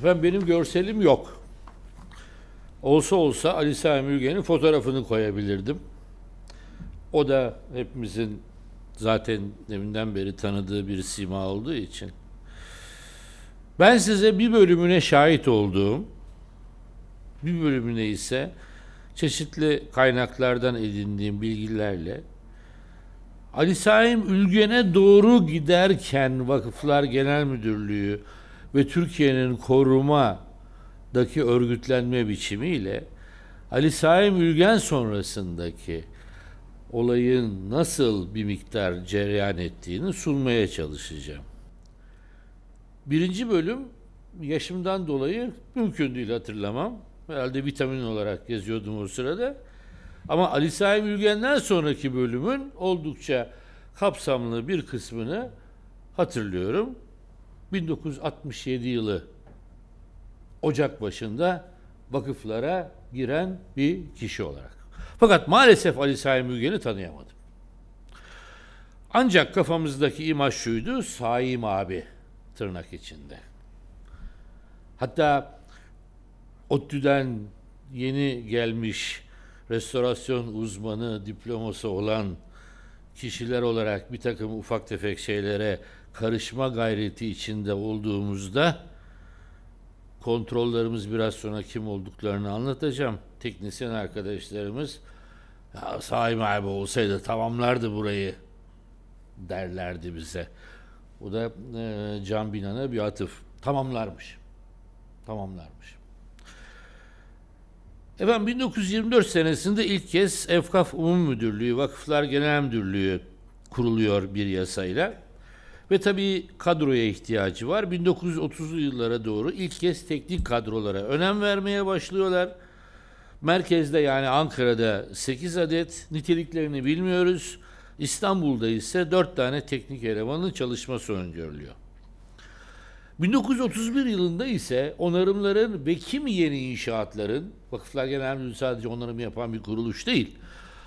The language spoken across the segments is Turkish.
Efendim benim görselim yok. Olsa olsa Ali Sami Ülgen'in fotoğrafını koyabilirdim. O da hepimizin zaten deminden beri tanıdığı bir sima olduğu için. Ben size bir bölümüne şahit olduğum, bir bölümüne ise çeşitli kaynaklardan edindiğim bilgilerle Ali Saim Ülgen'e doğru giderken Vakıflar Genel Müdürlüğü ve Türkiye'nin korumadaki örgütlenme biçimiyle Ali Saim Ülgen sonrasındaki olayın nasıl bir miktar cereyan ettiğini sunmaya çalışacağım. Birinci bölüm yaşımdan dolayı mümkün değil hatırlamam. Herhalde vitamin olarak geziyordum o sırada. Ama Ali Saim Ülgen'den sonraki bölümün oldukça kapsamlı bir kısmını hatırlıyorum. 1967 yılı Ocak başında vakıflara giren bir kişi olarak. Fakat maalesef Ali Sami Müge'ni tanıyamadım. Ancak kafamızdaki imaj şuydu, Saim abi tırnak içinde. Hatta ODTÜ'den yeni gelmiş restorasyon uzmanı diploması olan kişiler olarak bir takım ufak tefek şeylere karışma gayreti içinde olduğumuzda kontrollerimiz biraz sonra kim olduklarını anlatacağım. Teknisyen arkadaşlarımız ya Saim abi olsaydı tamamlardı burayı derlerdi bize. Bu da e, Can Binan'a bir atıf. Tamamlarmış. Tamamlarmış. Efendim 1924 senesinde ilk kez Efkaf Umum Müdürlüğü, Vakıflar Genel Müdürlüğü kuruluyor bir yasayla. Ve tabii kadroya ihtiyacı var. 1930'lu yıllara doğru ilk kez teknik kadrolara önem vermeye başlıyorlar. Merkezde yani Ankara'da 8 adet niteliklerini bilmiyoruz. İstanbul'da ise 4 tane teknik elemanın çalışması öngörülüyor. 1931 yılında ise onarımların ve kimi yeni inşaatların, Vakıflar Genel Müdürlüğü sadece onarımı yapan bir kuruluş değil,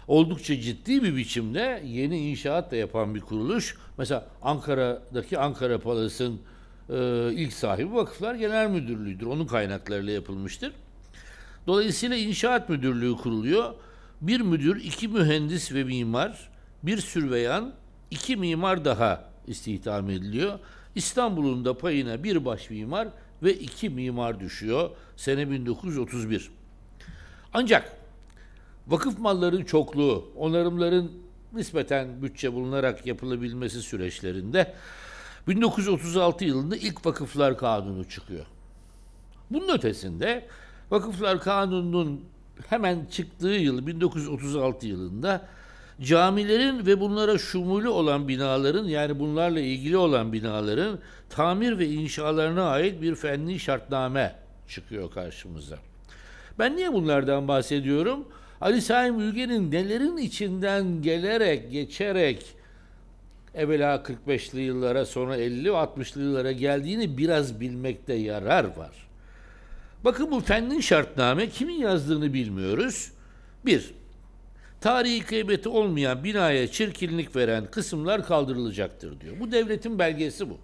oldukça ciddi bir biçimde yeni inşaat da yapan bir kuruluş. Mesela Ankara'daki Ankara Palas'ın e, ilk sahibi Vakıflar Genel Müdürlüğü'dür. Onun kaynaklarıyla yapılmıştır. Dolayısıyla inşaat müdürlüğü kuruluyor. Bir müdür, iki mühendis ve mimar, bir sürveyan, iki mimar daha istihdam ediliyor. İstanbul'un da payına bir baş mimar ve iki mimar düşüyor. Sene 1931. Ancak Vakıf malların çokluğu, onarımların nispeten bütçe bulunarak yapılabilmesi süreçlerinde 1936 yılında ilk vakıflar kanunu çıkıyor. Bunun ötesinde vakıflar kanununun hemen çıktığı yıl 1936 yılında camilerin ve bunlara şumulü olan binaların yani bunlarla ilgili olan binaların tamir ve inşalarına ait bir fenli şartname çıkıyor karşımıza. Ben niye bunlardan bahsediyorum? Ali Saim Ülgen'in nelerin içinden gelerek, geçerek evvela 45'li yıllara sonra 50 60'lı yıllara geldiğini biraz bilmekte yarar var. Bakın bu fennin şartname kimin yazdığını bilmiyoruz. Bir, tarihi kıymeti olmayan binaya çirkinlik veren kısımlar kaldırılacaktır diyor. Bu devletin belgesi bu.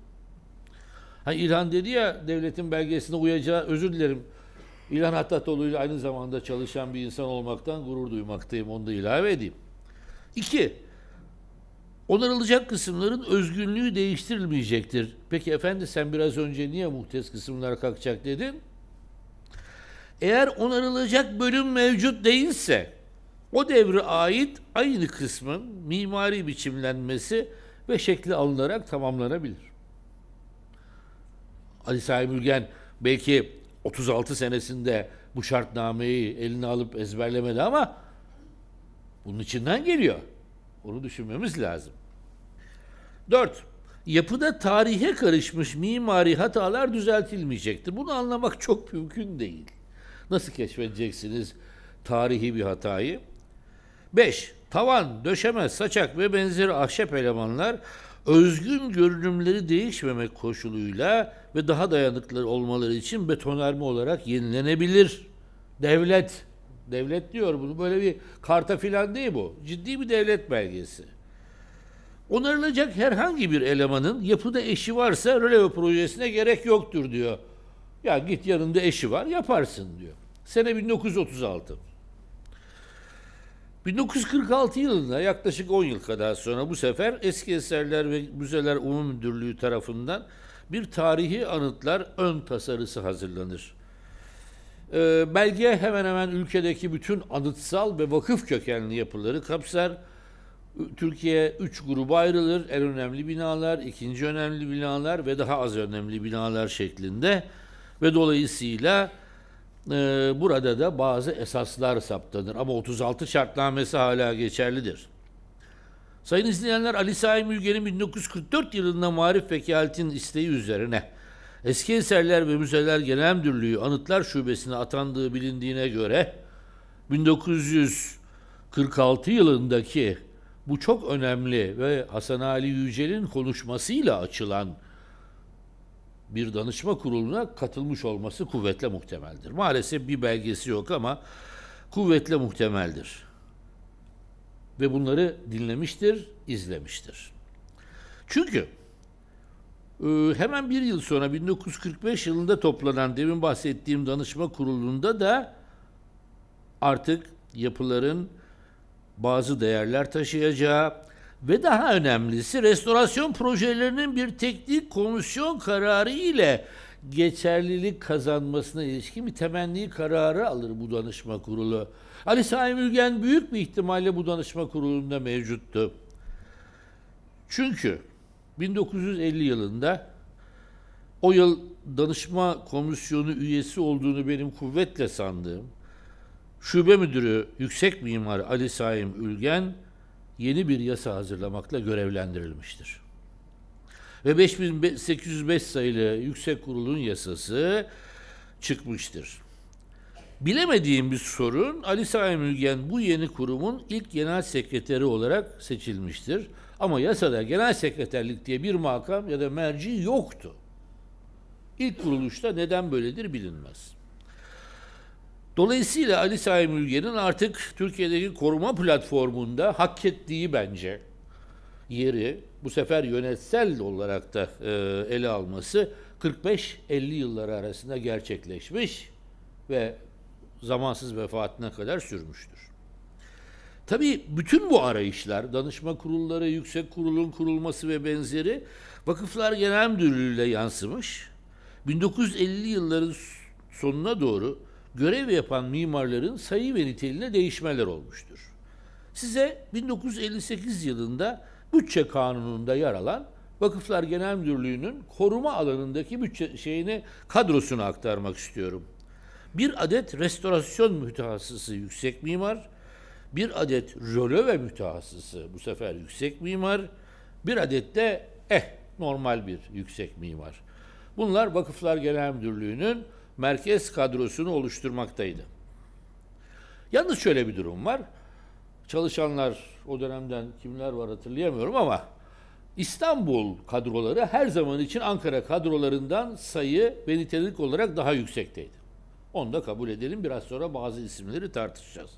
Hani İlhan dedi ya devletin belgesine uyacağı özür dilerim İlhan Hattatoğlu ile aynı zamanda çalışan bir insan olmaktan gurur duymaktayım. Onu da ilave edeyim. İki, onarılacak kısımların özgünlüğü değiştirilmeyecektir. Peki efendi sen biraz önce niye muhtes kısımlar kalkacak dedin? Eğer onarılacak bölüm mevcut değilse o devre ait aynı kısmın mimari biçimlenmesi ve şekli alınarak tamamlanabilir. Ali Sahi Bülgen belki 36 senesinde bu şartnameyi eline alıp ezberlemedi ama bunun içinden geliyor. Onu düşünmemiz lazım. 4. Yapıda tarihe karışmış mimari hatalar düzeltilmeyecektir. Bunu anlamak çok mümkün değil. Nasıl keşfedeceksiniz tarihi bir hatayı? 5. Tavan, döşeme, saçak ve benzeri ahşap elemanlar özgün görünümleri değişmemek koşuluyla ve daha dayanıklı olmaları için betonarme olarak yenilenebilir devlet. Devlet diyor bunu böyle bir karta filan değil bu. Ciddi bir devlet belgesi. Onarılacak herhangi bir elemanın yapıda eşi varsa röleve projesine gerek yoktur diyor. Ya git yanında eşi var yaparsın diyor. Sene 1936. 1946 yılında yaklaşık 10 yıl kadar sonra bu sefer Eski Eserler ve Müzeler Umum Müdürlüğü tarafından bir tarihi anıtlar ön tasarısı hazırlanır. E, belge hemen hemen ülkedeki bütün anıtsal ve vakıf kökenli yapıları kapsar. Türkiye üç gruba ayrılır. En önemli binalar, ikinci önemli binalar ve daha az önemli binalar şeklinde. Ve dolayısıyla e, burada da bazı esaslar saptanır. Ama 36 şartnamesi hala geçerlidir. Sayın izleyenler Ali Saim Ülger'in 1944 yılında Marif Vekaletinin isteği üzerine Eski Eserler ve Müzeler Genel Müdürlüğü Anıtlar Şubesi'ne atandığı bilindiğine göre 1946 yılındaki bu çok önemli ve Hasan Ali Yücel'in konuşmasıyla açılan bir danışma kuruluna katılmış olması kuvvetle muhtemeldir. Maalesef bir belgesi yok ama kuvvetle muhtemeldir ve bunları dinlemiştir, izlemiştir. Çünkü e, hemen bir yıl sonra 1945 yılında toplanan demin bahsettiğim danışma kurulunda da artık yapıların bazı değerler taşıyacağı ve daha önemlisi restorasyon projelerinin bir teknik komisyon kararı ile geçerlilik kazanmasına ilişkin bir temenni kararı alır bu danışma kurulu. Ali Sami Ülgen büyük bir ihtimalle bu danışma kurulunda mevcuttu. Çünkü 1950 yılında o yıl danışma komisyonu üyesi olduğunu benim kuvvetle sandığım şube müdürü yüksek mimar Ali Saim Ülgen yeni bir yasa hazırlamakla görevlendirilmiştir ve 5805 sayılı Yüksek Kurulun yasası çıkmıştır. Bilemediğim bir sorun Ali Sami Mügen bu yeni kurumun ilk genel sekreteri olarak seçilmiştir. Ama yasada genel sekreterlik diye bir makam ya da merci yoktu. İlk kuruluşta neden böyledir bilinmez. Dolayısıyla Ali Sami Müge'nin artık Türkiye'deki koruma platformunda hak ettiği bence yeri bu sefer yönetsel olarak da e, ele alması 45-50 yılları arasında gerçekleşmiş ve zamansız vefatına kadar sürmüştür. Tabii bütün bu arayışlar, danışma kurulları, yüksek kurulun kurulması ve benzeri Vakıflar Genel Müdürlüğü'yle yansımış. 1950 yılların sonuna doğru görev yapan mimarların sayı ve niteliğine değişmeler olmuştur. Size 1958 yılında bütçe kanununda yer alan Vakıflar Genel Müdürlüğü'nün koruma alanındaki bütçe şeyini kadrosunu aktarmak istiyorum. Bir adet restorasyon mütehassısı yüksek mimar, bir adet rölöve mütehassısı bu sefer yüksek mimar, bir adet de eh normal bir yüksek mimar. Bunlar Vakıflar Genel Müdürlüğü'nün merkez kadrosunu oluşturmaktaydı. Yalnız şöyle bir durum var çalışanlar o dönemden kimler var hatırlayamıyorum ama İstanbul kadroları her zaman için Ankara kadrolarından sayı ve nitelik olarak daha yüksekteydi. Onu da kabul edelim. Biraz sonra bazı isimleri tartışacağız.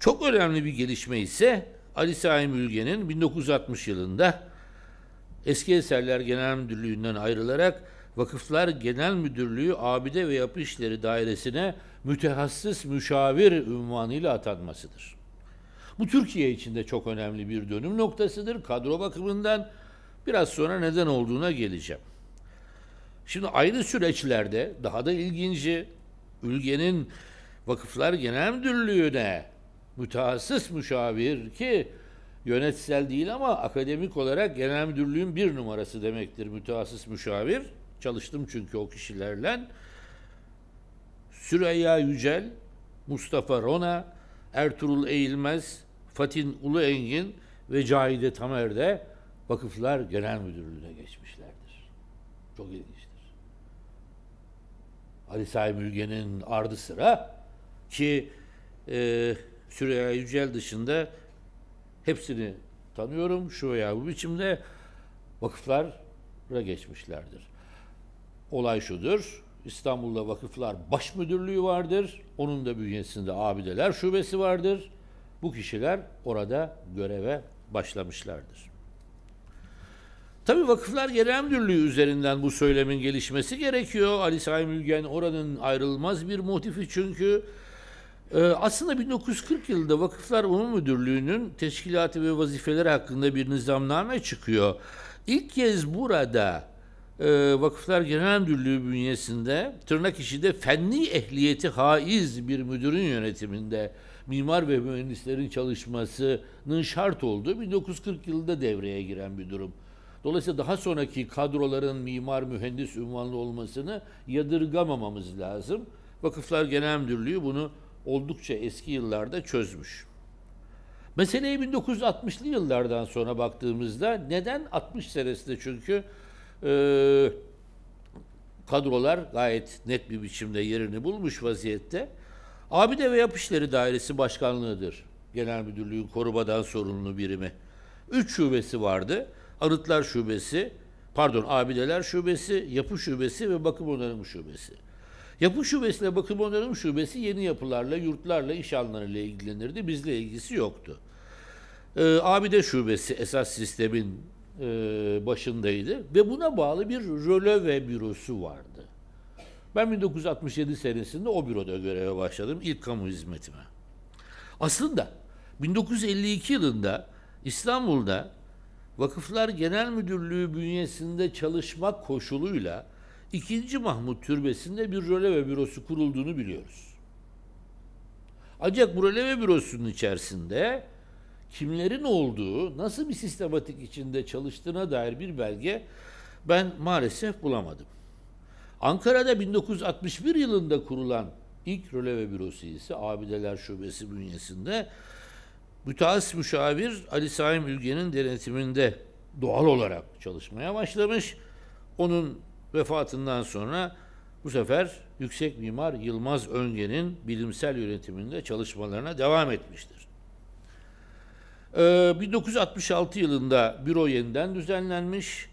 Çok önemli bir gelişme ise Ali Saim Ülgen'in 1960 yılında Eski Eserler Genel Müdürlüğü'nden ayrılarak Vakıflar Genel Müdürlüğü Abide ve Yapı İşleri Dairesi'ne mütehassıs müşavir ünvanıyla atanmasıdır. Bu Türkiye için de çok önemli bir dönüm noktasıdır. Kadro bakımından biraz sonra neden olduğuna geleceğim. Şimdi aynı süreçlerde daha da ilginci ülgenin Vakıflar Genel Müdürlüğü'ne mütehassıs müşavir ki yönetsel değil ama akademik olarak genel müdürlüğün bir numarası demektir mütehassıs müşavir. Çalıştım çünkü o kişilerle. Süreyya Yücel, Mustafa Rona, Ertuğrul Eğilmez, Fatin Uluengin ve Cahide Tamer de Vakıflar Genel Müdürlüğü'ne geçmişlerdir. Çok ilginçtir. Ali Sahi Mülge'nin ardı sıra ki e, Süreyya Yücel dışında hepsini tanıyorum şu veya bu biçimde vakıflara geçmişlerdir olay şudur. İstanbul'da Vakıflar Baş Müdürlüğü vardır. Onun da bünyesinde abideler şubesi vardır. Bu kişiler orada göreve başlamışlardır. Tabii Vakıflar Genel Müdürlüğü üzerinden bu söylemin gelişmesi gerekiyor. Ali Sami Ülgen oranın ayrılmaz bir motifi çünkü. Ee, aslında 1940 yılında Vakıflar Umum Müdürlüğü'nün teşkilatı ve vazifeleri hakkında bir nizamname çıkıyor. İlk kez burada e, Vakıflar Genel Müdürlüğü bünyesinde tırnak içinde fenli ehliyeti haiz bir müdürün yönetiminde mimar ve mühendislerin çalışmasının şart olduğu 1940 yılında devreye giren bir durum. Dolayısıyla daha sonraki kadroların mimar mühendis ünvanlı olmasını yadırgamamamız lazım. Vakıflar Genel Müdürlüğü bunu oldukça eski yıllarda çözmüş. Meseleye 1960'lı yıllardan sonra baktığımızda neden 60 senesinde çünkü e, kadrolar gayet net bir biçimde yerini bulmuş vaziyette. Abide ve Yapışları Dairesi Başkanlığı'dır. Genel Müdürlüğün korumadan sorumlu birimi. Üç şubesi vardı. Arıtlar Şubesi, pardon Abideler Şubesi, Yapı Şubesi ve Bakım Onarım Şubesi. Yapı Şubesi ile Bakım Onarım Şubesi yeni yapılarla, yurtlarla, iş alanlarıyla ilgilenirdi. Bizle ilgisi yoktu. Ee, Abide Şubesi esas sistemin e, başındaydı ve buna bağlı bir röleve bürosu vardı. Ben 1967 senesinde o büroda göreve başladım ilk kamu hizmetime. Aslında 1952 yılında İstanbul'da Vakıflar Genel Müdürlüğü bünyesinde çalışmak koşuluyla 2. Mahmut Türbesi'nde bir röleve bürosu kurulduğunu biliyoruz. Ancak bu röleve bürosunun içerisinde kimlerin olduğu, nasıl bir sistematik içinde çalıştığına dair bir belge ben maalesef bulamadım. Ankara'da 1961 yılında kurulan ilk röleve bürosu ise Abideler Şubesi bünyesinde müteahhit müşavir Ali Saim Ülgen'in denetiminde doğal olarak çalışmaya başlamış. Onun vefatından sonra bu sefer Yüksek Mimar Yılmaz Öngen'in bilimsel yönetiminde çalışmalarına devam etmiştir. 1966 ee, yılında büro yeniden düzenlenmiş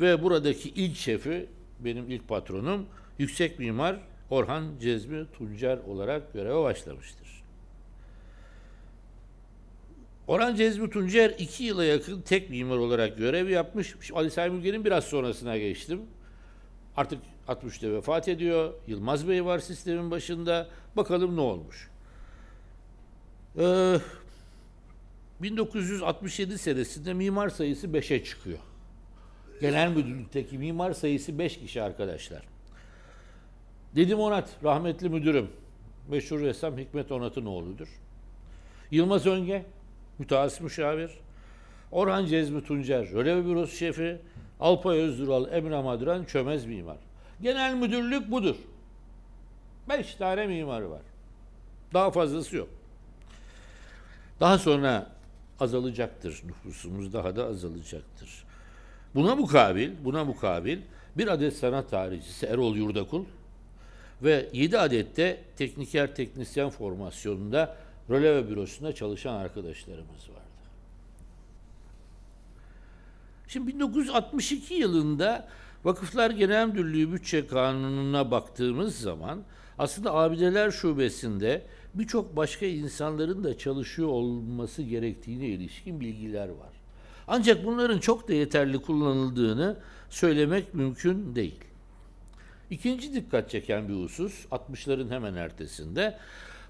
ve buradaki ilk şefi benim ilk patronum yüksek mimar Orhan Cezmi Tuncer olarak göreve başlamıştır. Orhan Cezmi Tuncer iki yıla yakın tek mimar olarak görev yapmış. Şimdi Ali Sami Ülgen'in biraz sonrasına geçtim. Artık 60'ta vefat ediyor. Yılmaz Bey var sistemin başında. Bakalım ne olmuş. Ee, 1967 senesinde mimar sayısı 5'e çıkıyor. Genel müdürlükteki mimar sayısı 5 kişi arkadaşlar. Dedim Onat, rahmetli müdürüm. Meşhur ressam Hikmet Onat'ın oğludur. Yılmaz Önge, mütehassıs müşavir. Orhan Cezmi Tuncer, Röleve Bürosu Şefi. Alpay Özdural, Emre Maduran, Çömez Mimar. Genel müdürlük budur. Beş tane mimarı var. Daha fazlası yok. Daha sonra azalacaktır. Nüfusumuz daha da azalacaktır. Buna mukabil, buna mukabil bir adet sanat tarihçisi Erol Yurdakul ve 7 adette tekniker teknisyen formasyonunda röleve bürosunda çalışan arkadaşlarımız vardı. Şimdi 1962 yılında Vakıflar Genel Müdürlüğü Bütçe Kanunu'na baktığımız zaman aslında Abideler Şubesi'nde birçok başka insanların da çalışıyor olması gerektiğine ilişkin bilgiler var. Ancak bunların çok da yeterli kullanıldığını söylemek mümkün değil. İkinci dikkat çeken bir husus 60'ların hemen ertesinde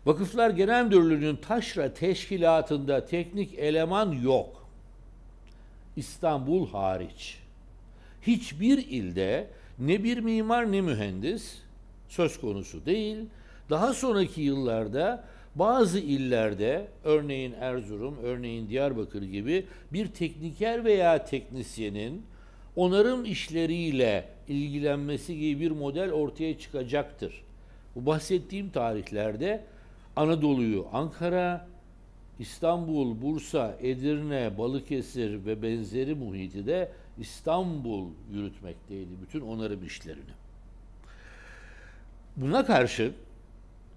Vakıflar Genel Müdürlüğü'nün taşra teşkilatında teknik eleman yok. İstanbul hariç. Hiçbir ilde ne bir mimar ne mühendis söz konusu değil. Daha sonraki yıllarda bazı illerde örneğin Erzurum, örneğin Diyarbakır gibi bir tekniker veya teknisyenin onarım işleriyle ilgilenmesi gibi bir model ortaya çıkacaktır. Bu bahsettiğim tarihlerde Anadolu'yu Ankara, İstanbul, Bursa, Edirne, Balıkesir ve benzeri muhiti de İstanbul yürütmekteydi bütün onarım işlerini. Buna karşı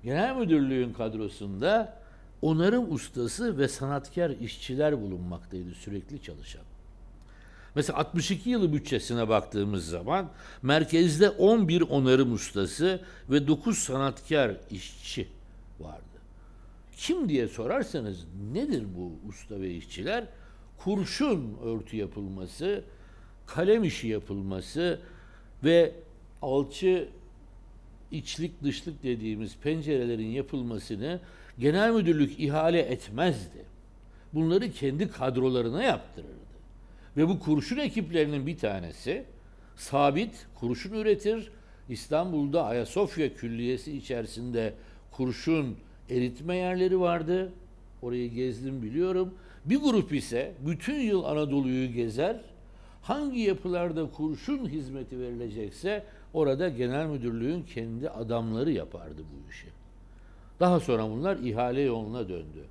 genel müdürlüğün kadrosunda onarım ustası ve sanatkar işçiler bulunmaktaydı sürekli çalışan. Mesela 62 yılı bütçesine baktığımız zaman merkezde 11 onarım ustası ve 9 sanatkar işçi vardı. Kim diye sorarsanız nedir bu usta ve işçiler? Kurşun örtü yapılması, kalem işi yapılması ve alçı içlik dışlık dediğimiz pencerelerin yapılmasını genel müdürlük ihale etmezdi. Bunları kendi kadrolarına yaptırırdı. Ve bu kurşun ekiplerinin bir tanesi sabit kurşun üretir. İstanbul'da Ayasofya Külliyesi içerisinde kurşun eritme yerleri vardı. Orayı gezdim biliyorum. Bir grup ise bütün yıl Anadolu'yu gezer. Hangi yapılarda kurşun hizmeti verilecekse Orada genel müdürlüğün kendi adamları yapardı bu işi. Daha sonra bunlar ihale yoluna döndü.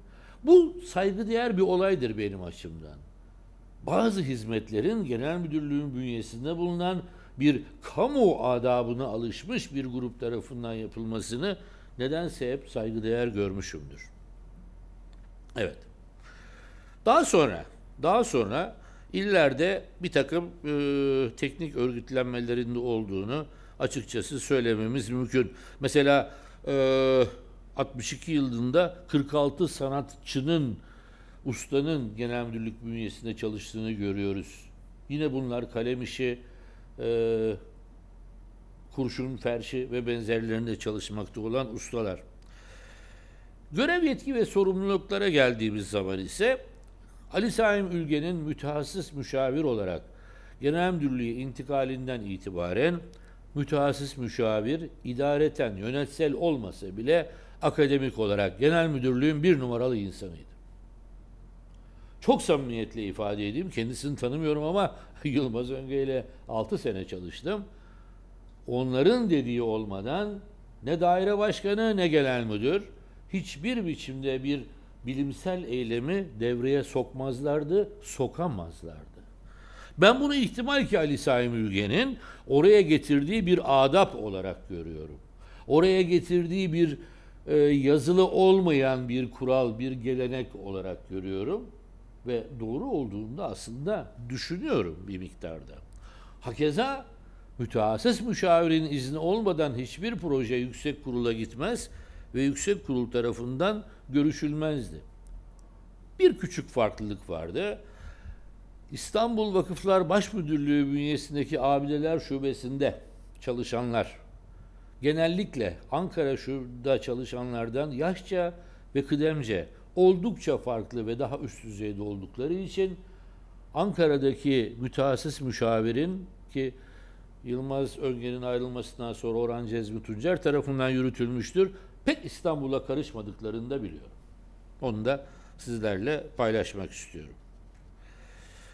Bu saygıdeğer bir olaydır benim açımdan. Bazı hizmetlerin genel müdürlüğün bünyesinde bulunan bir kamu adabına alışmış bir grup tarafından yapılmasını nedense hep saygıdeğer görmüşümdür. Evet. Daha sonra, daha sonra illerde bir takım e, teknik örgütlenmelerinde olduğunu açıkçası söylememiz mümkün. Mesela e, 62 yılında 46 sanatçının, ustanın genel müdürlük bünyesinde çalıştığını görüyoruz. Yine bunlar kalem işi, e, kurşun ferşi ve benzerlerinde çalışmakta olan ustalar. Görev yetki ve sorumluluklara geldiğimiz zaman ise Ali Saim Ülge'nin mütehassıs müşavir olarak genel müdürlüğü intikalinden itibaren mütehassıs müşavir idareten yönetsel olmasa bile akademik olarak genel müdürlüğün bir numaralı insanıydı. Çok samimiyetle ifade edeyim. Kendisini tanımıyorum ama Yılmaz Önge ile 6 sene çalıştım. Onların dediği olmadan ne daire başkanı ne genel müdür hiçbir biçimde bir bilimsel eylemi devreye sokmazlardı, sokamazlardı. Ben bunu ihtimal ki Ali Saim Ülgen'in oraya getirdiği bir adap olarak görüyorum. Oraya getirdiği bir e, yazılı olmayan bir kural, bir gelenek olarak görüyorum ve doğru olduğunda aslında düşünüyorum bir miktarda. Hakeza mütehassıs müşavirin izni olmadan hiçbir proje yüksek kurula gitmez ve yüksek kurul tarafından görüşülmezdi. Bir küçük farklılık vardı. İstanbul Vakıflar başmüdürlüğü bünyesindeki abideler şubesinde çalışanlar genellikle Ankara şubada çalışanlardan yaşça ve kıdemce oldukça farklı ve daha üst düzeyde oldukları için Ankara'daki müteassis müşavirin ki Yılmaz Öngen'in ayrılmasından sonra Orhan Cezmi Tuncer tarafından yürütülmüştür pek İstanbul'a karışmadıklarını da biliyorum. Onu da sizlerle paylaşmak istiyorum.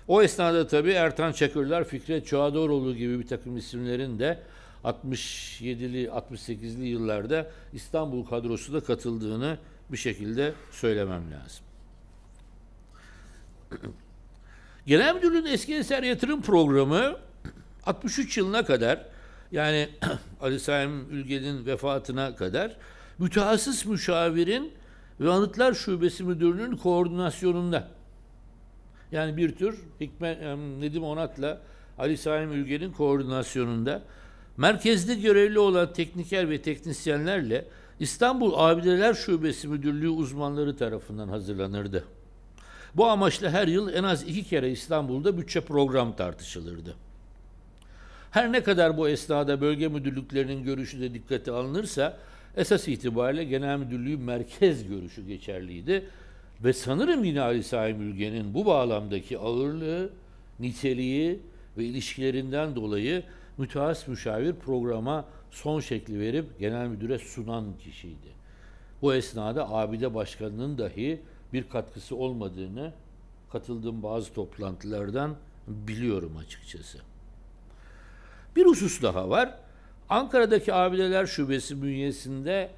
O esnada tabii Ertan Çakırlar, Fikret Çoğadoğlu gibi bir takım isimlerin de 67'li, 68'li yıllarda İstanbul kadrosu da katıldığını bir şekilde söylemem lazım. Genel Müdürlüğü'nün eski eser yatırım programı 63 yılına kadar yani Ali Saim Ülgen'in vefatına kadar mütehassıs müşavirin ve Anıtlar Şubesi Müdürlüğü'nün koordinasyonunda. Yani bir tür Hikmet Nedim Onat'la Ali Sayın Ülgen'in koordinasyonunda merkezde görevli olan tekniker ve teknisyenlerle İstanbul Abideler Şubesi Müdürlüğü uzmanları tarafından hazırlanırdı. Bu amaçla her yıl en az iki kere İstanbul'da bütçe program tartışılırdı. Her ne kadar bu esnada bölge müdürlüklerinin görüşü de dikkate alınırsa Esas itibariyle genel müdürlüğü merkez görüşü geçerliydi. Ve sanırım yine Ali Saim Ülgen'in bu bağlamdaki ağırlığı, niteliği ve ilişkilerinden dolayı müteahhit müşavir programa son şekli verip genel müdüre sunan kişiydi. Bu esnada ABD başkanının dahi bir katkısı olmadığını katıldığım bazı toplantılardan biliyorum açıkçası. Bir husus daha var. Ankara'daki ABD'ler şubesi bünyesinde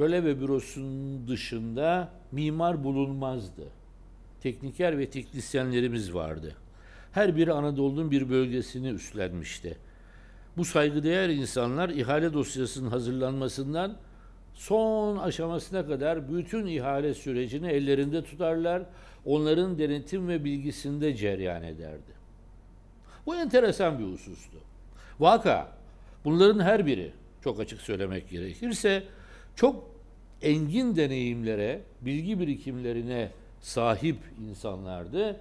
röleve bürosunun dışında mimar bulunmazdı. Tekniker ve teknisyenlerimiz vardı. Her biri Anadolu'nun bir bölgesini üstlenmişti. Bu saygıdeğer insanlar ihale dosyasının hazırlanmasından son aşamasına kadar bütün ihale sürecini ellerinde tutarlar, onların denetim ve bilgisinde cereyan ederdi. Bu enteresan bir husustu. Vaka Bunların her biri çok açık söylemek gerekirse çok engin deneyimlere, bilgi birikimlerine sahip insanlardı.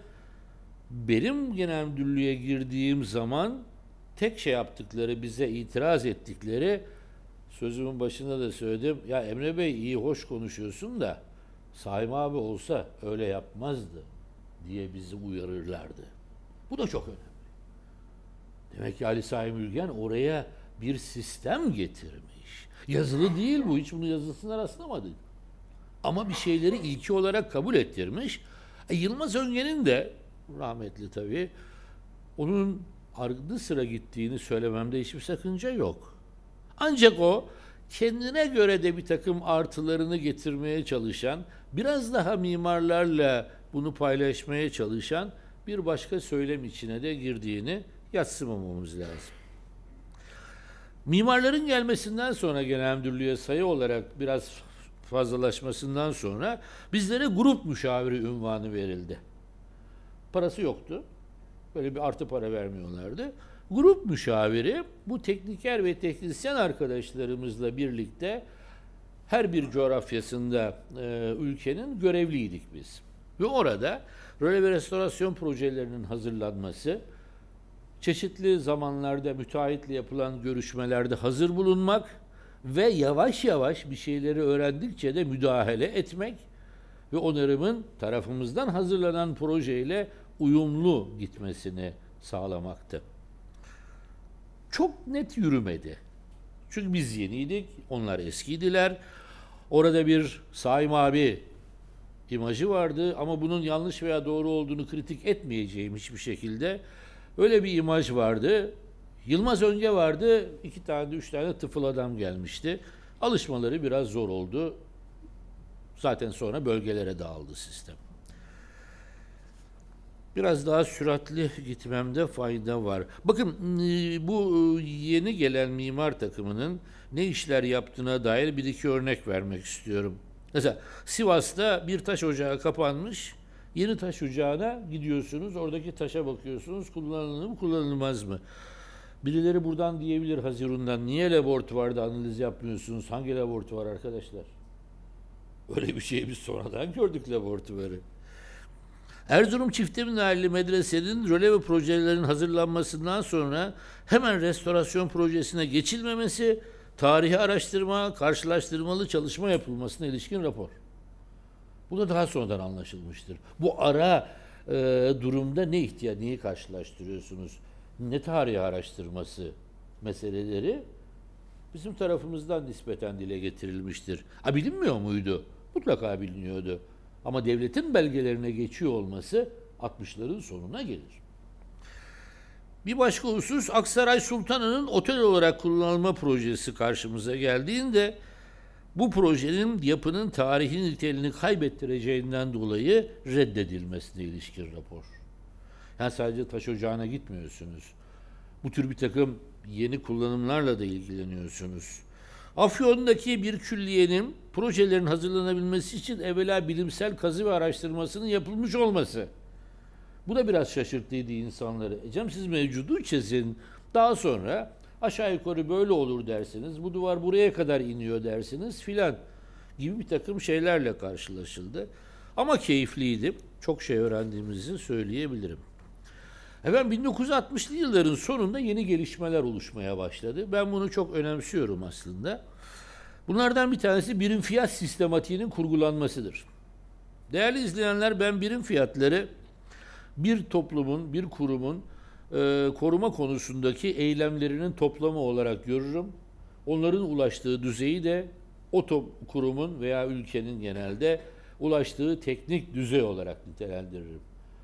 Benim genel müdürlüğe girdiğim zaman tek şey yaptıkları, bize itiraz ettikleri sözümün başında da söyledim. Ya Emre Bey iyi hoş konuşuyorsun da Saim abi olsa öyle yapmazdı diye bizi uyarırlardı. Bu da çok önemli. Demek ki Ali Saim Ülgen oraya bir sistem getirmiş. Yazılı değil bu. Hiç bunu yazısına rastlamadık. Ama bir şeyleri ilki olarak kabul ettirmiş. E, Yılmaz Öngen'in de rahmetli tabii onun ardı sıra gittiğini söylememde hiçbir sakınca yok. Ancak o kendine göre de bir takım artılarını getirmeye çalışan, biraz daha mimarlarla bunu paylaşmaya çalışan bir başka söylem içine de girdiğini yatsımamamız lazım. Mimarların gelmesinden sonra genel müdürlüğe sayı olarak biraz fazlalaşmasından sonra bizlere grup müşaviri ünvanı verildi. Parası yoktu. Böyle bir artı para vermiyorlardı. Grup müşaviri bu tekniker ve teknisyen arkadaşlarımızla birlikte her bir coğrafyasında e, ülkenin görevliydik biz. Ve orada röle ve restorasyon projelerinin hazırlanması, çeşitli zamanlarda müteahhitle yapılan görüşmelerde hazır bulunmak ve yavaş yavaş bir şeyleri öğrendikçe de müdahale etmek ve onarımın tarafımızdan hazırlanan projeyle uyumlu gitmesini sağlamaktı. Çok net yürümedi. Çünkü biz yeniydik, onlar eskiydiler. Orada bir Saim abi imajı vardı ama bunun yanlış veya doğru olduğunu kritik etmeyeceğim hiçbir şekilde. Öyle bir imaj vardı. Yılmaz önce vardı. iki tane üç tane tıfıl adam gelmişti. Alışmaları biraz zor oldu. Zaten sonra bölgelere dağıldı sistem. Biraz daha süratli gitmemde fayda var. Bakın e, bu e, yeni gelen mimar takımının ne işler yaptığına dair bir iki örnek vermek istiyorum. Mesela Sivas'ta bir taş ocağı kapanmış Yeni taş ocağına gidiyorsunuz. Oradaki taşa bakıyorsunuz. Kullanılır mı, kullanılmaz mı? Birileri buradan diyebilir Hazirun'dan. Niye laboratuvarda analiz yapmıyorsunuz? Hangi laboratuvar arkadaşlar? Öyle bir şey biz sonradan gördük laboratuvarı. Erzurum Çifte Minareli Medrese'nin röle ve projelerinin hazırlanmasından sonra hemen restorasyon projesine geçilmemesi, tarihi araştırma, karşılaştırmalı çalışma yapılmasına ilişkin rapor. Bu da daha sonradan anlaşılmıştır. Bu ara e, durumda ne ihtiyaç, neyi karşılaştırıyorsunuz? Ne tarihi araştırması meseleleri bizim tarafımızdan nispeten dile getirilmiştir. Ha bilinmiyor muydu? Mutlaka biliniyordu. Ama devletin belgelerine geçiyor olması 60'ların sonuna gelir. Bir başka husus Aksaray Sultanı'nın otel olarak kullanılma projesi karşımıza geldiğinde bu projenin yapının tarihi niteliğini kaybettireceğinden dolayı reddedilmesine ilişkin rapor. Yani sadece taş ocağına gitmiyorsunuz. Bu tür bir takım yeni kullanımlarla da ilgileniyorsunuz. Afyon'daki bir külliyenin projelerin hazırlanabilmesi için evvela bilimsel kazı ve araştırmasının yapılmış olması. Bu da biraz şaşırttıydı insanları. Ecem siz mevcudu çizin. Daha sonra Aşağı yukarı böyle olur dersiniz. Bu duvar buraya kadar iniyor dersiniz filan gibi bir takım şeylerle karşılaşıldı. Ama keyifliydi. Çok şey öğrendiğimizi söyleyebilirim. Efendim 1960'lı yılların sonunda yeni gelişmeler oluşmaya başladı. Ben bunu çok önemsiyorum aslında. Bunlardan bir tanesi birim fiyat sistematiğinin kurgulanmasıdır. Değerli izleyenler ben birim fiyatları bir toplumun, bir kurumun e, koruma konusundaki eylemlerinin toplamı olarak görürüm. Onların ulaştığı düzeyi de o top, kurumun veya ülkenin genelde ulaştığı teknik düzey olarak nitelendiririm.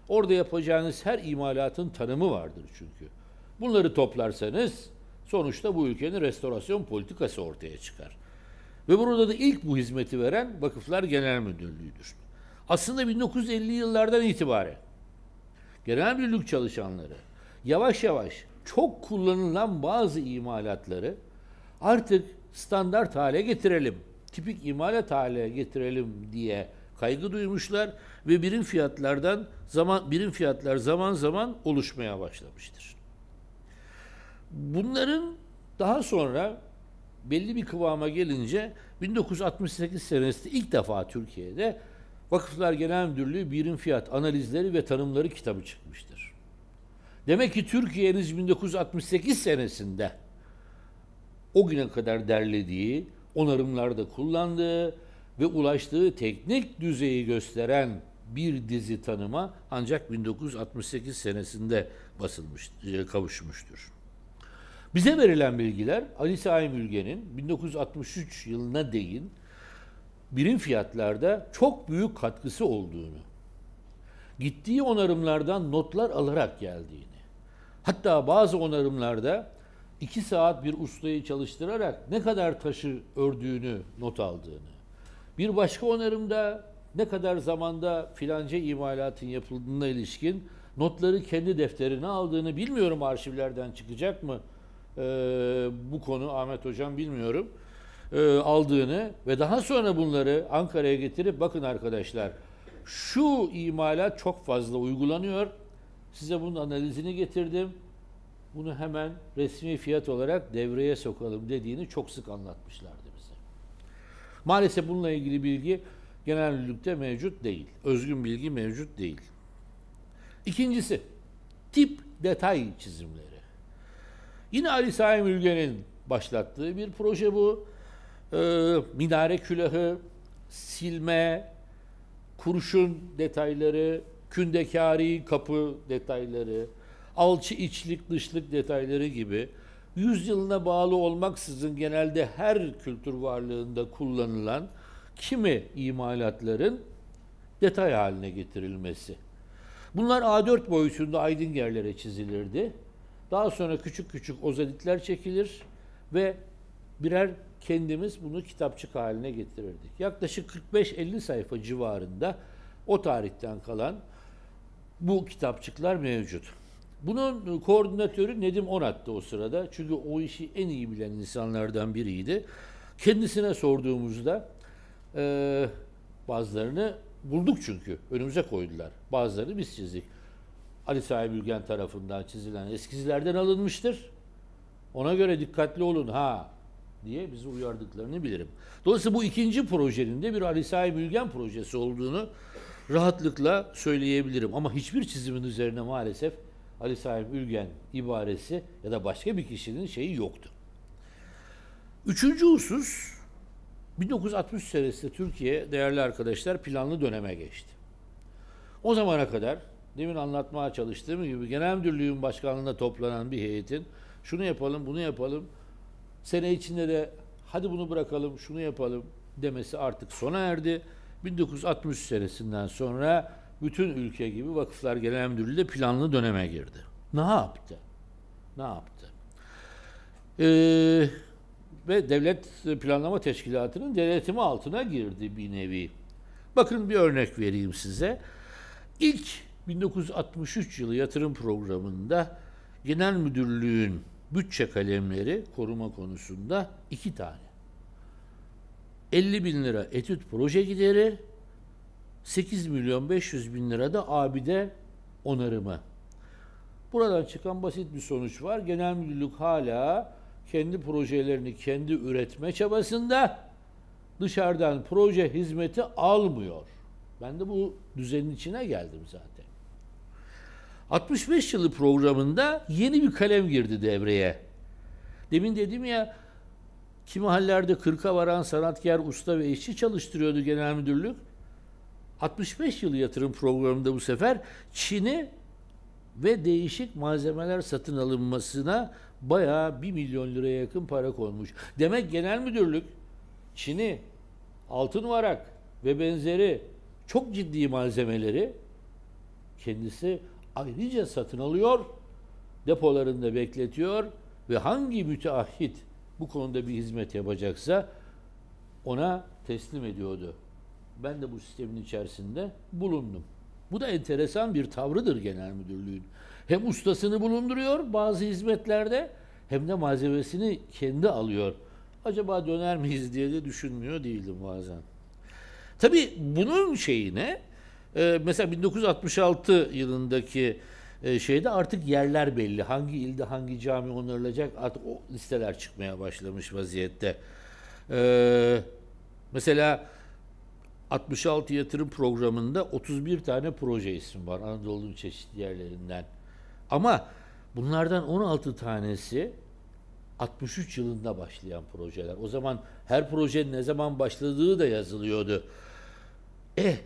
Orada yapacağınız her imalatın tanımı vardır çünkü. Bunları toplarsanız sonuçta bu ülkenin restorasyon politikası ortaya çıkar. Ve burada da ilk bu hizmeti veren Vakıflar Genel Müdürlüğü'dür. Aslında 1950 yıllardan itibaren genel müdürlük çalışanları yavaş yavaş çok kullanılan bazı imalatları artık standart hale getirelim, tipik imalat hale getirelim diye kaygı duymuşlar ve birim fiyatlardan zaman birim fiyatlar zaman zaman oluşmaya başlamıştır. Bunların daha sonra belli bir kıvama gelince 1968 senesinde ilk defa Türkiye'de Vakıflar Genel Müdürlüğü birim fiyat analizleri ve tanımları kitabı çıkmıştır. Demek ki Türkiye'niz 1968 senesinde o güne kadar derlediği, onarımlarda kullandığı ve ulaştığı teknik düzeyi gösteren bir dizi tanıma ancak 1968 senesinde basılmış, e, kavuşmuştur. Bize verilen bilgiler Ali Saim Ülgen'in 1963 yılına değin birim fiyatlarda çok büyük katkısı olduğunu, gittiği onarımlardan notlar alarak geldiğini, Hatta bazı onarımlarda iki saat bir ustayı çalıştırarak ne kadar taşı ördüğünü not aldığını, bir başka onarımda ne kadar zamanda filanca imalatın yapıldığına ilişkin notları kendi defterine aldığını bilmiyorum arşivlerden çıkacak mı ee, bu konu Ahmet Hocam bilmiyorum e, aldığını ve daha sonra bunları Ankara'ya getirip bakın arkadaşlar şu imalat çok fazla uygulanıyor Size bunun analizini getirdim. Bunu hemen resmi fiyat olarak devreye sokalım dediğini çok sık anlatmışlardı bize. Maalesef bununla ilgili bilgi genel mevcut değil. Özgün bilgi mevcut değil. İkincisi tip detay çizimleri. Yine Ali Saim Ülgen'in başlattığı bir proje bu. Ee, minare külahı, silme, kurşun detayları, kündekari kapı detayları, alçı içlik dışlık detayları gibi yüzyılına bağlı olmaksızın genelde her kültür varlığında kullanılan kimi imalatların detay haline getirilmesi. Bunlar A4 boyutunda aydıngerlere çizilirdi. Daha sonra küçük küçük ozalitler çekilir ve birer kendimiz bunu kitapçık haline getirirdik. Yaklaşık 45-50 sayfa civarında o tarihten kalan bu kitapçıklar mevcut. Bunun koordinatörü Nedim Onat'tı o sırada. Çünkü o işi en iyi bilen insanlardan biriydi. Kendisine sorduğumuzda e, bazılarını bulduk çünkü. Önümüze koydular. Bazılarını biz çizdik. Ali Sahi Bülgen tarafından çizilen eskizlerden alınmıştır. Ona göre dikkatli olun ha diye bizi uyardıklarını bilirim. Dolayısıyla bu ikinci projenin de bir Ali Sahi Bülgen projesi olduğunu rahatlıkla söyleyebilirim. Ama hiçbir çizimin üzerine maalesef Ali Sahip Ülgen ibaresi ya da başka bir kişinin şeyi yoktu. Üçüncü husus 1960 senesinde Türkiye değerli arkadaşlar planlı döneme geçti. O zamana kadar demin anlatmaya çalıştığım gibi genel müdürlüğün başkanlığında toplanan bir heyetin şunu yapalım bunu yapalım sene içinde de hadi bunu bırakalım şunu yapalım demesi artık sona erdi. 1960 senesinden sonra bütün ülke gibi vakıflar genel müdürlüğü de planlı döneme girdi. Ne yaptı? Ne yaptı? Ee, ve devlet planlama teşkilatının denetimi altına girdi bir nevi. Bakın bir örnek vereyim size. İlk 1963 yılı yatırım programında genel müdürlüğün bütçe kalemleri koruma konusunda iki tane. 50 bin lira etüt proje gideri, 8 milyon 500 bin lira da abide onarımı. Buradan çıkan basit bir sonuç var. Genel müdürlük hala kendi projelerini kendi üretme çabasında dışarıdan proje hizmeti almıyor. Ben de bu düzenin içine geldim zaten. 65 yılı programında yeni bir kalem girdi devreye. Demin dedim ya Kimi hallerde 40'a varan sanatkar, usta ve işçi çalıştırıyordu genel müdürlük. 65 yıl yatırım programında bu sefer Çin'i ve değişik malzemeler satın alınmasına bayağı 1 milyon liraya yakın para konmuş. Demek genel müdürlük Çin'i, altın varak ve benzeri çok ciddi malzemeleri kendisi ayrıca satın alıyor, depolarında bekletiyor ve hangi müteahhit bu konuda bir hizmet yapacaksa ona teslim ediyordu. Ben de bu sistemin içerisinde bulundum. Bu da enteresan bir tavrıdır genel müdürlüğün. Hem ustasını bulunduruyor bazı hizmetlerde hem de malzemesini kendi alıyor. Acaba döner miyiz diye de düşünmüyor değildim bazen. Tabii bunun şeyine e, mesela 1966 yılındaki ee, şeyde artık yerler belli. Hangi ilde hangi cami onarılacak artık o listeler çıkmaya başlamış vaziyette. E, mesela 66 yatırım programında 31 tane proje ismi var Anadolu'nun çeşitli yerlerinden. Ama bunlardan 16 tanesi 63 yılında başlayan projeler. O zaman her projenin ne zaman başladığı da yazılıyordu. E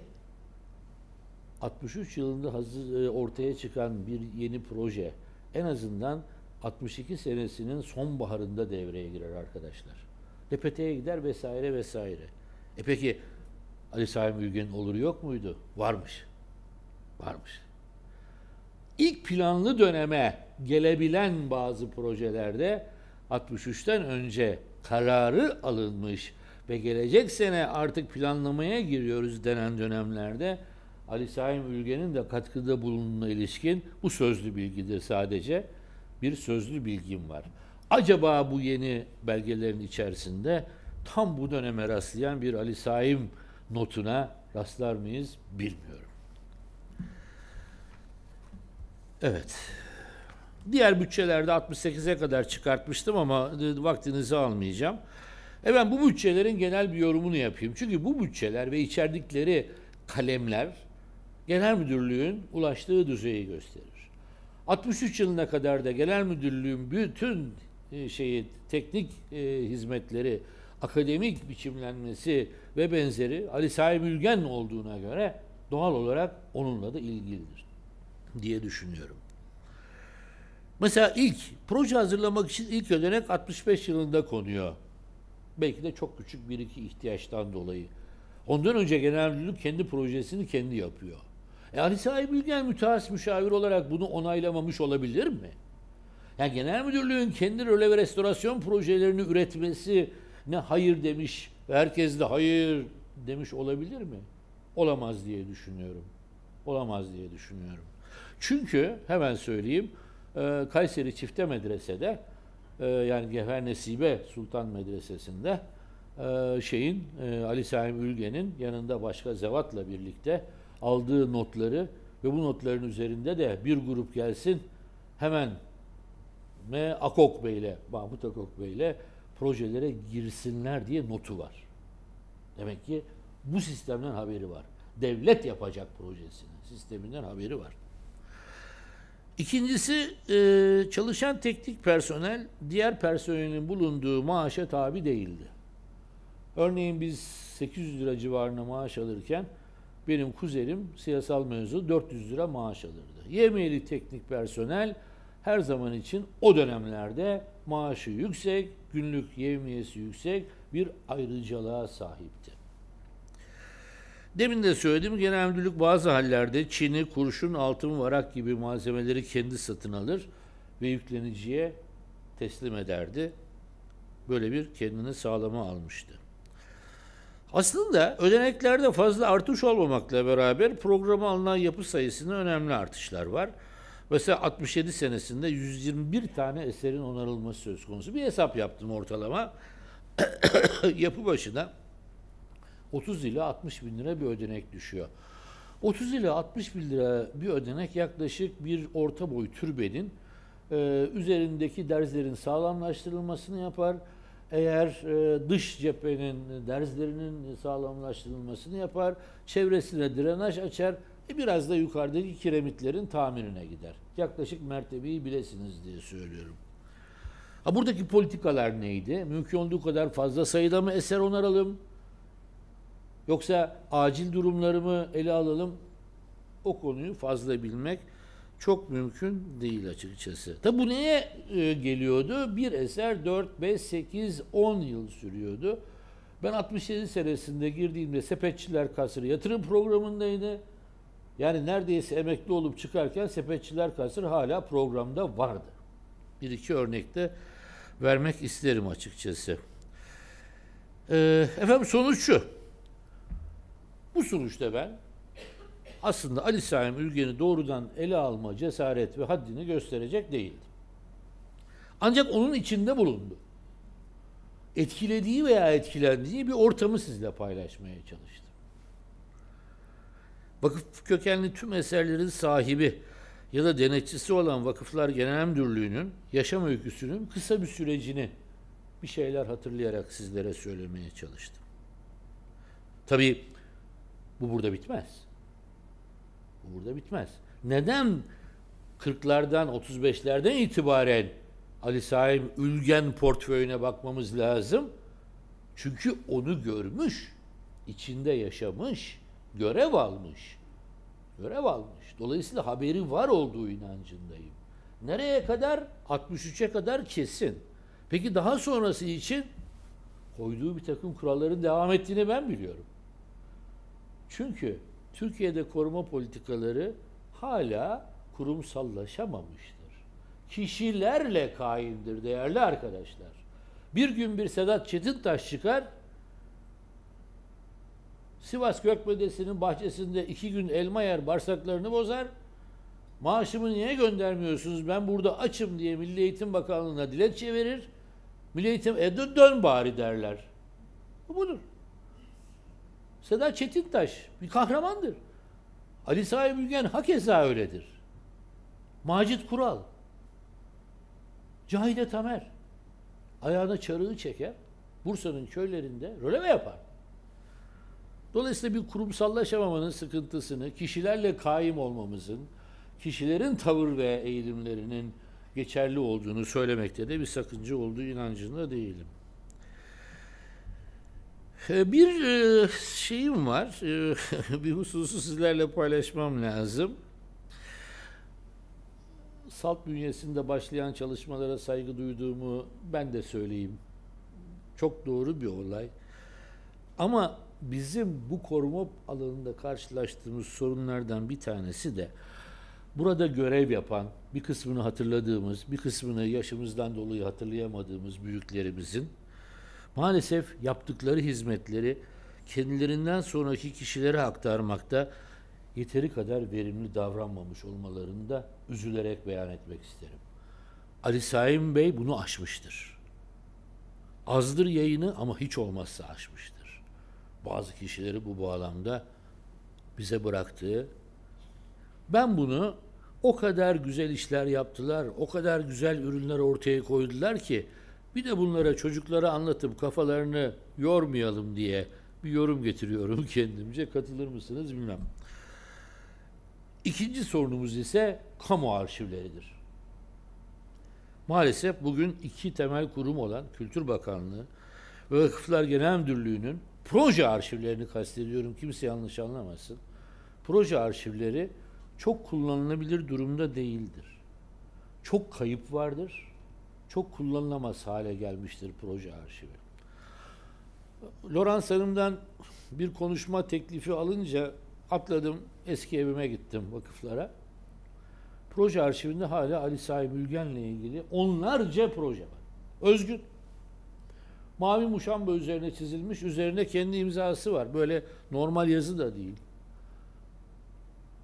63 yılında hazır, e, ortaya çıkan bir yeni proje en azından 62 senesinin sonbaharında devreye girer arkadaşlar. Repeteye gider vesaire vesaire. E peki Ali Sami Ülgen'in oluru yok muydu? Varmış. Varmış. İlk planlı döneme gelebilen bazı projelerde 63'ten önce kararı alınmış ve gelecek sene artık planlamaya giriyoruz denen dönemlerde Ali Saim Ülgen'in de katkıda bulunduğuna ilişkin bu sözlü bilgidir sadece. Bir sözlü bilgim var. Acaba bu yeni belgelerin içerisinde tam bu döneme rastlayan bir Ali Saim notuna rastlar mıyız bilmiyorum. Evet. Diğer bütçelerde 68'e kadar çıkartmıştım ama e, vaktinizi almayacağım. Evet bu bütçelerin genel bir yorumunu yapayım. Çünkü bu bütçeler ve içerdikleri kalemler genel müdürlüğün ulaştığı düzeyi gösterir. 63 yılına kadar da genel müdürlüğün bütün e, şeyi teknik e, hizmetleri, akademik biçimlenmesi ve benzeri Ali Sahi Mülgen olduğuna göre doğal olarak onunla da ilgilidir diye düşünüyorum. Mesela ilk proje hazırlamak için ilk ödenek 65 yılında konuyor. Belki de çok küçük bir iki ihtiyaçtan dolayı. Ondan önce genel müdürlük kendi projesini kendi yapıyor. E Ali Sahi Bilgen müteahhit müşavir olarak bunu onaylamamış olabilir mi? Yani genel müdürlüğün kendi röle ve restorasyon projelerini üretmesi ne hayır demiş, herkes de hayır demiş olabilir mi? Olamaz diye düşünüyorum. Olamaz diye düşünüyorum. Çünkü hemen söyleyeyim, e, Kayseri Çifte Medrese'de e, yani Gefer Nesibe Sultan Medresesi'nde e, şeyin Ali Sami Ülgen'in yanında başka Zevat'la birlikte aldığı notları ve bu notların üzerinde de bir grup gelsin hemen M. Akok Bey ile Mahmut Akok Bey ile projelere girsinler diye notu var. Demek ki bu sistemden haberi var. Devlet yapacak projesinin sisteminden haberi var. İkincisi e, çalışan teknik personel diğer personelin bulunduğu maaşa tabi değildi. Örneğin biz 800 lira civarına maaş alırken benim kuzenim siyasal mevzu 400 lira maaş alırdı. Yemeyeli teknik personel her zaman için o dönemlerde maaşı yüksek, günlük yevmiyesi yüksek bir ayrıcalığa sahipti. Demin de söyledim genel müdürlük bazı hallerde çini, kurşun, altın, varak gibi malzemeleri kendi satın alır ve yükleniciye teslim ederdi. Böyle bir kendini sağlama almıştı. Aslında ödeneklerde fazla artış olmamakla beraber programa alınan yapı sayısında önemli artışlar var. Mesela 67 senesinde 121 tane eserin onarılması söz konusu. Bir hesap yaptım ortalama. yapı başına 30 ila 60 bin lira bir ödenek düşüyor. 30 ila 60 bin lira bir ödenek yaklaşık bir orta boy türbenin e, üzerindeki derzlerin sağlamlaştırılmasını yapar eğer e, dış cephenin derzlerinin sağlamlaştırılmasını yapar, çevresine drenaj açar, e biraz da yukarıdaki kiremitlerin tamirine gider. Yaklaşık mertebeyi bilesiniz diye söylüyorum. Ha buradaki politikalar neydi? Mümkün olduğu kadar fazla sayıda mı eser onaralım? Yoksa acil durumları mı ele alalım? O konuyu fazla bilmek çok mümkün değil açıkçası. Tabi bu neye e, geliyordu? Bir eser 4, 5, 8, 10 yıl sürüyordu. Ben 67 senesinde girdiğimde Sepetçiler Kasrı yatırım programındaydı. Yani neredeyse emekli olup çıkarken Sepetçiler Kasrı hala programda vardı. Bir iki örnekte vermek isterim açıkçası. Ee, efendim sonuç şu. Bu sonuçta ben aslında Ali Saim Ülgen'i doğrudan ele alma cesaret ve haddini gösterecek değildi. Ancak onun içinde bulundu. Etkilediği veya etkilendiği bir ortamı sizle paylaşmaya çalıştı. Vakıf kökenli tüm eserlerin sahibi ya da denetçisi olan Vakıflar Genel Müdürlüğü'nün yaşam öyküsünün kısa bir sürecini bir şeyler hatırlayarak sizlere söylemeye çalıştım. Tabii bu burada bitmez burada bitmez. Neden 40'lardan 35'lerden itibaren Ali Saim Ülgen portföyüne bakmamız lazım? Çünkü onu görmüş, içinde yaşamış, görev almış. Görev almış. Dolayısıyla haberi var olduğu inancındayım. Nereye kadar? 63'e kadar kesin. Peki daha sonrası için koyduğu bir takım kuralların devam ettiğini ben biliyorum. Çünkü Türkiye'de koruma politikaları hala kurumsallaşamamıştır. Kişilerle kaimdir değerli arkadaşlar. Bir gün bir Sedat Çetintaş çıkar, Sivas Kökmedesi'nin bahçesinde iki gün elma yer bağırsaklarını bozar. Maaşımı niye göndermiyorsunuz ben burada açım diye Milli Eğitim Bakanlığı'na dilekçe verir. Milli Eğitim, e dön bari derler. Bu budur. Seda Çetintaş bir kahramandır. Ali Sahi Bilgen hakeza öyledir. Macit Kural. Cahide Tamer. Ayağına çarığı çeker. Bursa'nın köylerinde röleve yapar. Dolayısıyla bir kurumsallaşamamanın sıkıntısını kişilerle kaim olmamızın, kişilerin tavır ve eğilimlerinin geçerli olduğunu söylemekte de bir sakınca olduğu inancında değilim. Ee, bir e, şeyim var, ee, bir hususu sizlerle paylaşmam lazım. Salt bünyesinde başlayan çalışmalara saygı duyduğumu ben de söyleyeyim. Çok doğru bir olay. Ama bizim bu koruma alanında karşılaştığımız sorunlardan bir tanesi de burada görev yapan, bir kısmını hatırladığımız, bir kısmını yaşımızdan dolayı hatırlayamadığımız büyüklerimizin Maalesef yaptıkları hizmetleri kendilerinden sonraki kişilere aktarmakta yeteri kadar verimli davranmamış olmalarını da üzülerek beyan etmek isterim. Ali Saim Bey bunu aşmıştır. Azdır yayını ama hiç olmazsa aşmıştır. Bazı kişileri bu bağlamda bize bıraktığı ben bunu o kadar güzel işler yaptılar, o kadar güzel ürünler ortaya koydular ki bir de bunlara çocuklara anlatıp kafalarını yormayalım diye bir yorum getiriyorum kendimce. Katılır mısınız bilmem. İkinci sorunumuz ise kamu arşivleridir. Maalesef bugün iki temel kurum olan Kültür Bakanlığı ve Vakıflar Genel Müdürlüğü'nün proje arşivlerini kastediyorum. Kimse yanlış anlamasın. Proje arşivleri çok kullanılabilir durumda değildir. Çok kayıp vardır çok kullanılamaz hale gelmiştir proje arşivi. Lorenz Hanım'dan bir konuşma teklifi alınca atladım eski evime gittim vakıflara. Proje arşivinde hala Ali Sahi Mülgen'le ilgili onlarca proje var. Özgün. Mavi muşamba üzerine çizilmiş, üzerine kendi imzası var. Böyle normal yazı da değil.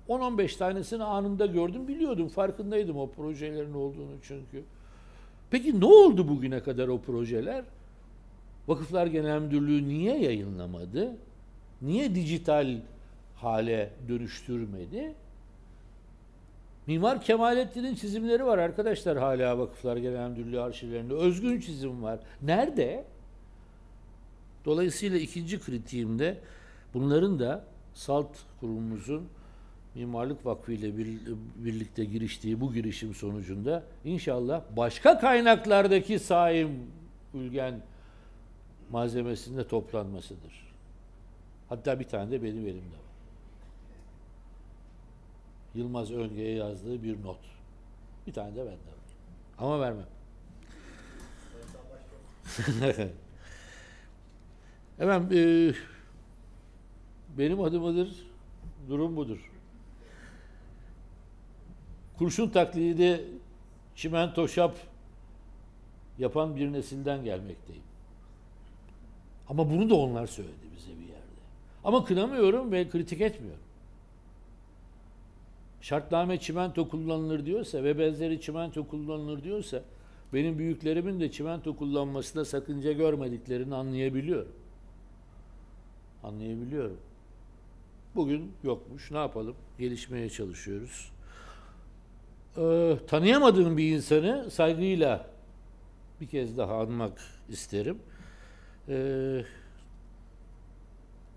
10-15 tanesini anında gördüm, biliyordum, farkındaydım o projelerin olduğunu çünkü. Peki ne oldu bugüne kadar o projeler? Vakıflar Genel Müdürlüğü niye yayınlamadı? Niye dijital hale dönüştürmedi? Mimar Kemalettin'in çizimleri var arkadaşlar hala Vakıflar Genel Müdürlüğü arşivlerinde. Özgün çizim var. Nerede? Dolayısıyla ikinci kritiğimde bunların da SALT kurumumuzun Mimarlık Vakfı ile bir, birlikte giriştiği bu girişim sonucunda inşallah başka kaynaklardaki saim Ülgen malzemesinde toplanmasıdır. Hatta bir tane de benim elimde var. Yılmaz Önge'ye yazdığı bir not. Bir tane de bende var. Ama vermem. Efendim e, benim adımıdır, durum budur. Kurşun taklidi çimento şap yapan bir nesilden gelmekteyim. Ama bunu da onlar söyledi bize bir yerde. Ama kınamıyorum ve kritik etmiyorum. Şartname çimento kullanılır diyorsa ve benzeri çimento kullanılır diyorsa benim büyüklerimin de çimento kullanmasına sakınca görmediklerini anlayabiliyorum. Anlayabiliyorum. Bugün yokmuş. Ne yapalım? Gelişmeye çalışıyoruz. Ee, tanıyamadığım bir insanı saygıyla bir kez daha anmak isterim. E,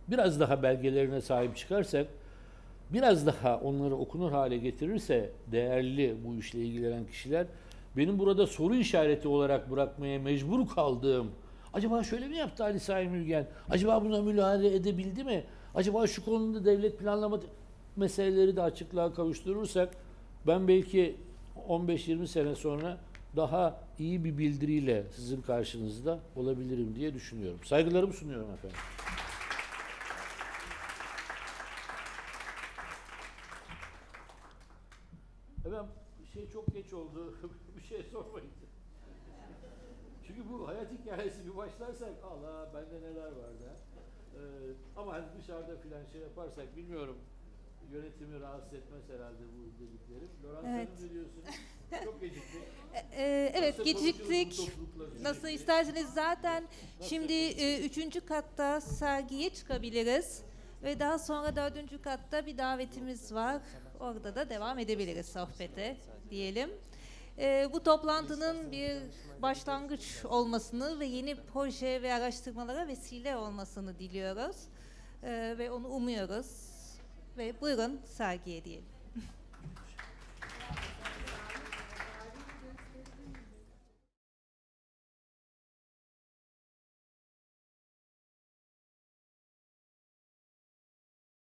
biraz daha belgelerine sahip çıkarsak, biraz daha onları okunur hale getirirse değerli bu işle ilgilenen kişiler, benim burada soru işareti olarak bırakmaya mecbur kaldığım, acaba şöyle mi yaptı Ali Saim Ülgen, acaba buna müdahale edebildi mi, acaba şu konuda devlet planlama meseleleri de açıklığa kavuşturursak, ben belki 15-20 sene sonra daha iyi bir bildiriyle sizin karşınızda olabilirim diye düşünüyorum. Saygılarımı sunuyorum efendim. Efendim şey çok geç oldu. bir şey sormayın. Çünkü bu hayat hikayesi bir başlarsak Allah bende neler vardı. Ee, ama hani dışarıda filan şey yaparsak bilmiyorum yönetimi rahatsız etmez herhalde bu dediklerim. Lorenz evet. Hanım biliyorsunuz çok geciktik. E, e, evet Nasıl geciktik. Nasıl isterseniz zaten Nasıl şimdi e, üçüncü katta sergiye çıkabiliriz. Ve daha sonra dördüncü katta bir davetimiz var. Orada da devam edebiliriz sohbete diyelim. E, bu toplantının bir başlangıç olmasını ve yeni proje ve araştırmalara vesile olmasını diliyoruz. E, ve onu umuyoruz ve buyurun sergiye diyelim.